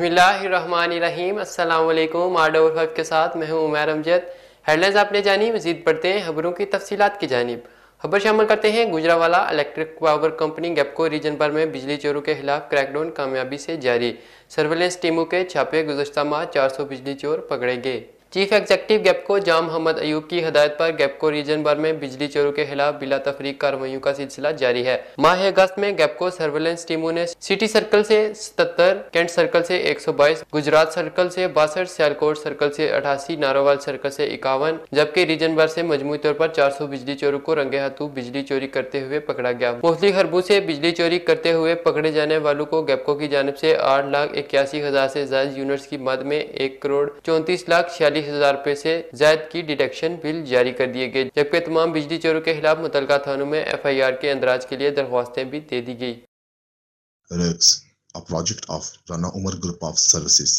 बसमीम अल्लाम आर्डर के साथ मैं हूँ उमैर अमजद हेडलाइंस आपने जानी मजीद पढ़ते हैं खबरों की तफसीत की जानब खबर शामिल करते हैं गुजरावाला इलेक्ट्रिक पावर कंपनी गैपको रीजन भर में बिजली चोरों के खिलाफ क्रैकडाउन कामयाबी से जारी सर्वेलेंस टीमों के छापे गुजशत माह चार सौ बिजली चोर पकड़े गए चीफ एग्जेक्टिव गैपको जाम मोहम्मद अयूब की हदायत पर गैपको रीजन भर में बिजली चोरों के खिलाफ बिला तफरीक कार्रवाई का सिलसिला जारी है माह अगस्त में गैपको सर्वेलेंस टीमों ने सिटी सर्कल से 77, कैंट सर्कल से 122, गुजरात सर्कल से बासठ सियालकोट सर्कल से 88, नारोवाल सर्कल से इक्यावन जबकि रीजन भर ऐसी मजमू तौर आरोप चार बिजली चोरों को रंगे हाथों बिजली चोरी करते हुए पकड़ा गया मुख्तलि खरबू ऐसी बिजली चोरी करते हुए पकड़े जाने वालों को गैपको की जानब ऐसी आठ लाख इक्यासी हजार ऐसी ज्यादा यूनिट की मद में एक करोड़ चौतीस लाख छियालीस चालीस हजार रूपए ऐसी जायद की डिटेक्शन बिल जारी कर दिए गए जबकि तमाम बिजली चोरों के खिलाफ मुतल थानों में एफ आई आर के अंदराज के लिए दरख्वास्तें भी दे दी गई